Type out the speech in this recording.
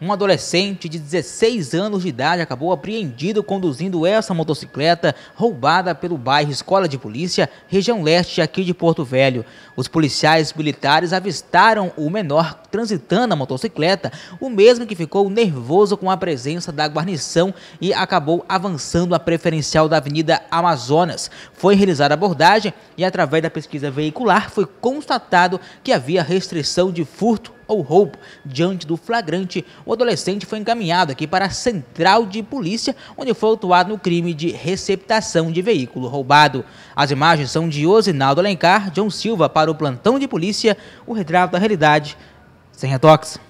Um adolescente de 16 anos de idade acabou apreendido conduzindo essa motocicleta roubada pelo bairro Escola de Polícia, região leste aqui de Porto Velho. Os policiais militares avistaram o menor transitando a motocicleta, o mesmo que ficou nervoso com a presença da guarnição e acabou avançando a preferencial da Avenida Amazonas. Foi realizada a abordagem e através da pesquisa veicular foi constatado que havia restrição de furto ou roubo. Diante do flagrante, o adolescente foi encaminhado aqui para a central de polícia, onde foi autuado no crime de receptação de veículo roubado. As imagens são de Osinaldo Alencar, John Silva para o plantão de polícia, o retrato da realidade sem retoques.